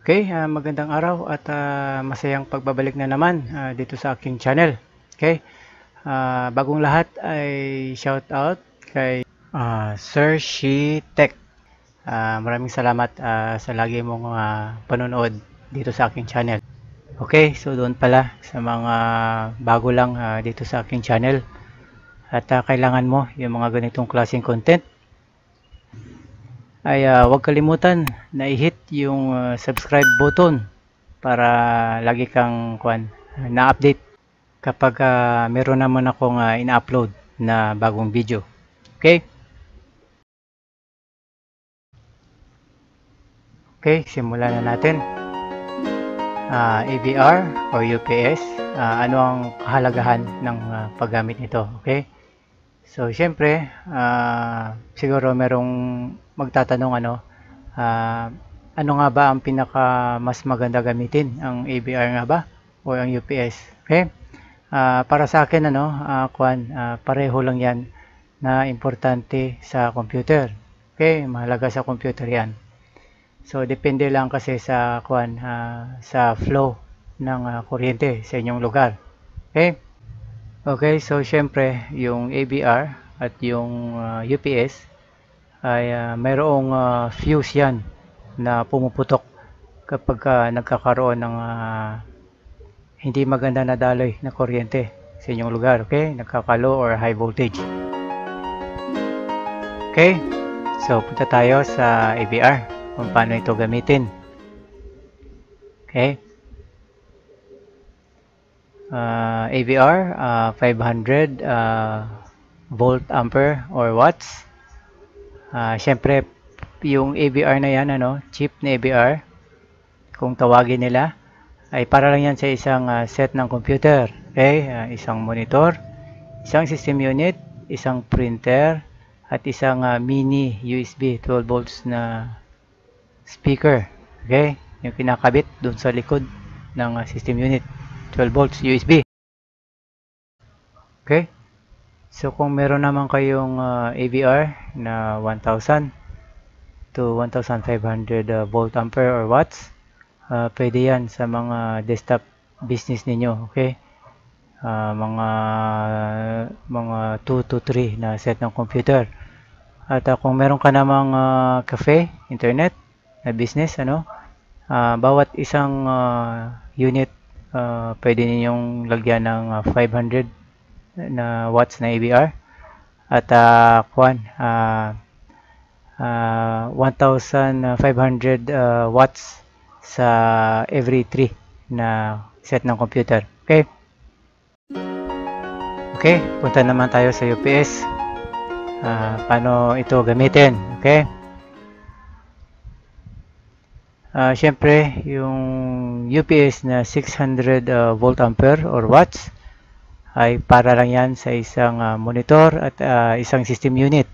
Okay, uh, magandang araw at uh, masayang pagbabalik na naman uh, dito sa aking channel. Okay, uh, bagong lahat ay shout out kay uh, Sir Shi Tech. Uh, maraming salamat uh, sa lagi mong uh, panonood dito sa aking channel. Okay, so doon pala sa mga bago lang uh, dito sa aking channel. At uh, kailangan mo yung mga ganitong klaseng content ay uh, huwag kalimutan na i-hit yung uh, subscribe button para lagi kang kwan, na-update kapag uh, meron naman akong uh, in-upload na bagong video. Okay? Okay, simulan na natin. Uh, AVR or UPS, uh, ano ang kahalagahan ng uh, paggamit nito? Okay? So, syempre, uh, siguro merong magtatanong ano, uh, ano nga ba ang pinaka mas maganda gamitin? Ang ABR nga ba? O ang UPS? Okay? Uh, para sa akin, ano, uh, kwan, uh, pareho lang yan na importante sa computer. Okay? Mahalaga sa computer yan. So, depende lang kasi sa kwan, uh, sa flow ng uh, kuryente sa inyong lugar. Okay? Okay, so syempre yung ABR at yung uh, UPS ay uh, mayroong uh, fuse yan na pumuputok kapag uh, nagkakaroon ng uh, hindi maganda na daloy na kuryente sa inyong lugar, okay? Nagkakalo or high voltage. Okay, so punta tayo sa ABR kung paano ito gamitin. Okay uh, AVR uh, 500 uh, volt ampere or watts uh, syempre yung AVR na yan ano chip na AVR kung tawagin nila ay para lang yan sa isang uh, set ng computer okay eh, uh, isang monitor isang system unit isang printer at isang uh, mini USB 12 volts na speaker okay yung kinakabit doon sa likod ng uh, system unit 12 volts USB okay so kung meron naman kayong uh, ah, AVR na 1000 to 1500 uh, ah, volt ampere or watts uh, pwede yan sa mga desktop business ninyo okay uh, mga mga 2 to 3 na set ng computer. At uh, kung meron ka namang uh, cafe, internet na business ano, uh, bawat isang uh, unit uh, pwede ninyong lagyan ng 500 ah, na watts na ABR at uh, kwan uh, uh, 1500 uh, watts sa every 3 na set ng computer okay okay punta naman tayo sa UPS uh, ah, paano ito gamitin okay uh, syempre yung UPS na 600 uh, ah, volt ampere or watts ay para lang yan sa isang uh, monitor at uh, isang system unit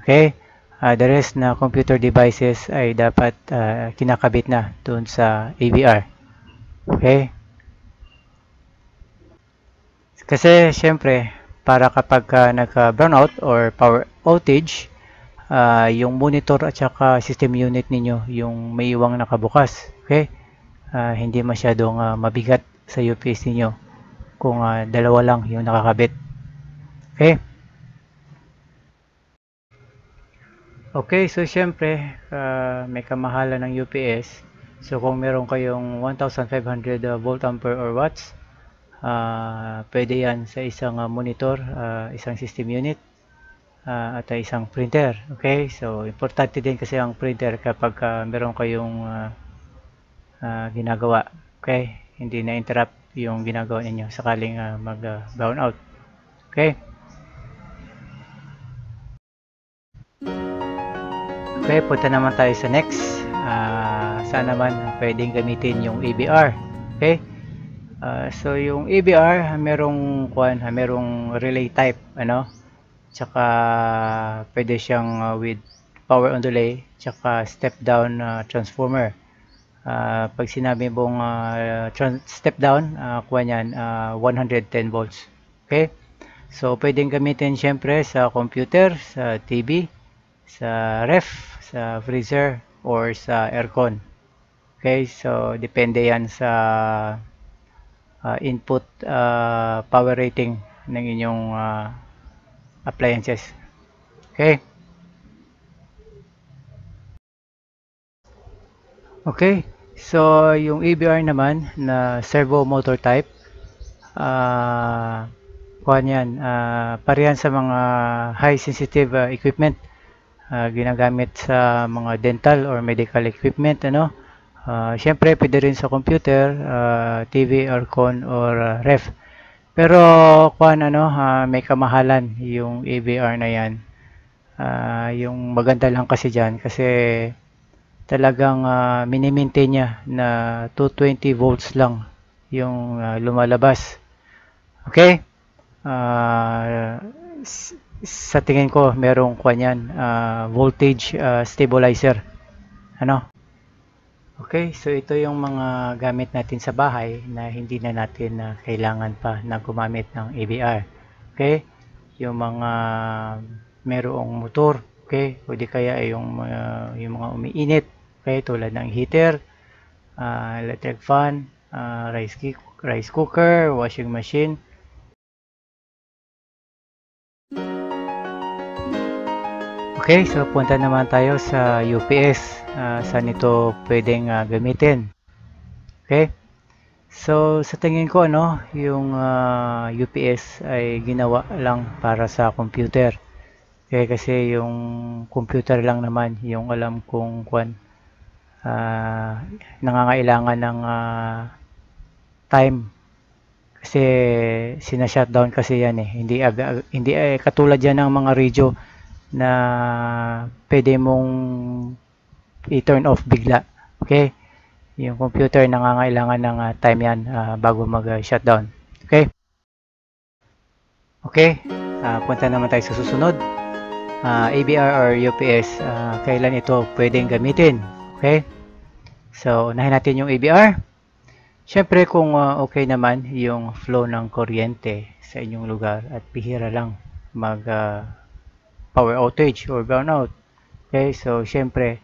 okay uh, the rest na computer devices ay dapat uh, kinakabit na doon sa AVR okay kasi syempre para kapag uh, nagka brownout or power outage uh, yung monitor at saka system unit ninyo yung may iwang nakabukas okay uh, hindi masyadong uh, mabigat sa UPS niyo kung uh, dalawa lang yung nakakabit okay okay so syempre uh, may kamahalan ng UPS so kung meron kayong 1500 volt ampere or watts uh, pwede yan sa isang uh, monitor uh, isang system unit uh, at isang printer. Okay? So, importante din kasi ang printer kapag uh, meron kayong uh, uh, ginagawa. Okay? Hindi na-interrupt yung ginagawa ninyo sakaling uh, mag-brown uh, out. Okay? Okay, punta naman tayo sa next. Uh, saan naman pwedeng gamitin yung ABR. Okay? Uh, so, yung ABR, merong, kuan, merong relay type. Ano? tsaka pwede siyang uh, with power on delay tsaka step down uh, transformer uh, pag sinabi mong uh, step down uh, kuha niyan uh, 110 volts okay so pwedeng gamitin syempre sa computer sa TV sa ref sa freezer or sa aircon okay so depende yan sa uh, input uh, power rating ng inyong uh, appliances okay okay so yung ABR naman na servo motor type uh, kuhan ah, uh, sa mga high sensitive uh, equipment uh, ginagamit sa mga dental or medical equipment ano uh, syempre pwede rin sa computer uh, TV or con or uh, ref pero kuan ano, ha, may kamahalan yung AVR na 'yan. Uh, yung maganda lang kasi diyan kasi talagang uh, mini-maintain niya na 220 volts lang yung uh, lumalabas. Okay? Uh, sa tingin ko merong kuan yan, uh, voltage uh, stabilizer. Ano? Okay, so ito yung mga gamit natin sa bahay na hindi na natin na uh, kailangan pa na gumamit ng ABR. Okay? Yung mga merong motor, okay? O di kaya yung uh, yung mga umiinit, okay? Tulad ng heater, uh, electric fan, uh, rice, rice cooker, washing machine, Okay, so punta naman tayo sa UPS. Uh, ah, saan ito pwedeng uh, gamitin? Okay? So, sa tingin ko, ano, yung uh, ah, UPS ay ginawa lang para sa computer. Okay, kasi yung computer lang naman, yung alam kung kwan, uh, nangangailangan ng uh, time kasi sina-shutdown kasi yan eh hindi hindi eh, katulad yan ng mga radio na pwede mong i-turn off bigla. Okay? Yung computer nangangailangan ng uh, time yan uh, bago mag-shutdown. okay? Okay, uh, punta naman tayo sa susunod. Uh, ABR or UPS, uh, kailan ito pwedeng gamitin? Okay? So, unahin natin yung ABR. Siyempre, kung uh, okay naman yung flow ng kuryente sa inyong lugar at pihira lang mag uh, power outage or burnout. Okay, so syempre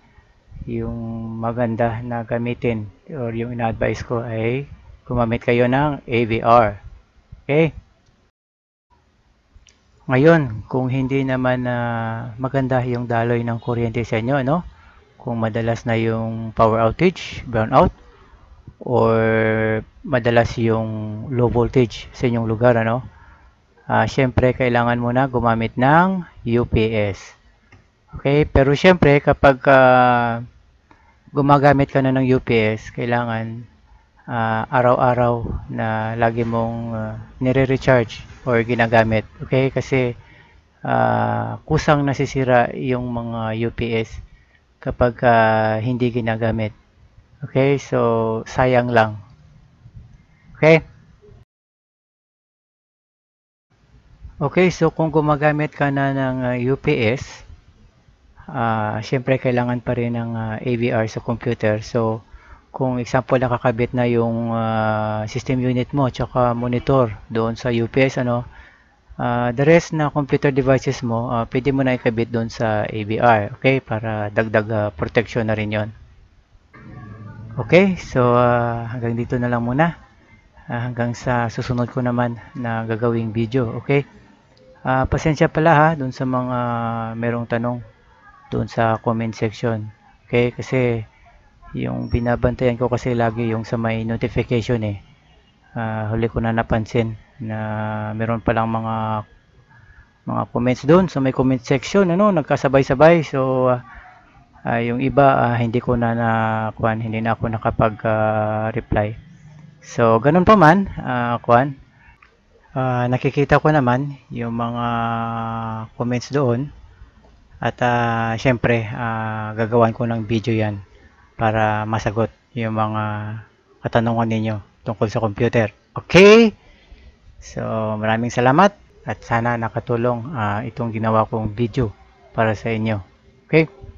yung maganda na gamitin or yung ina-advise ko ay gumamit kayo ng AVR. Okay? Ngayon, kung hindi naman uh, maganda yung daloy ng kuryente sa inyo, no? Kung madalas na yung power outage, burnout, or madalas yung low voltage sa inyong lugar, ano? uh, syempre kailangan muna gumamit ng UPS. Okay, pero syempre kapag uh, gumagamit ka na ng UPS, kailangan ah, araw-araw uh, na lagi mong uh, nire-recharge or ginagamit. Okay, kasi uh, kusang nasisira yung mga UPS kapag uh, hindi ginagamit. Okay, so sayang lang. Okay? Okay, so kung gumagamit ka na ng uh, UPS, uh, ah, syempre kailangan pa rin ng uh, ah, AVR sa computer. So, kung example nakakabit na yung uh, system unit mo tsaka monitor doon sa UPS, ano, uh, the rest na computer devices mo, uh, pwede mo na ikabit doon sa AVR, okay? Para dagdag uh, protection na rin yon. Okay, so uh, hanggang dito na lang muna. Uh, hanggang sa susunod ko naman na gagawing video, okay? Uh, pasensya pala ha doon sa mga merong tanong doon sa comment section. Okay? Kasi yung binabantayan ko kasi lagi yung sa may notification eh. Uh, huli ko na napansin na meron palang mga mga comments doon sa so, may comment section ano nagkasabay-sabay so uh, uh, yung iba uh, hindi ko na nakuan hindi na ako nakapag uh, reply so ganun pa man uh, kuan uh, nakikita ko naman yung mga comments doon at uh, syempre uh, gagawan ko ng video yan para masagot yung mga katanungan ninyo tungkol sa computer okay so maraming salamat at sana nakatulong uh, itong ginawa kong video para sa inyo okay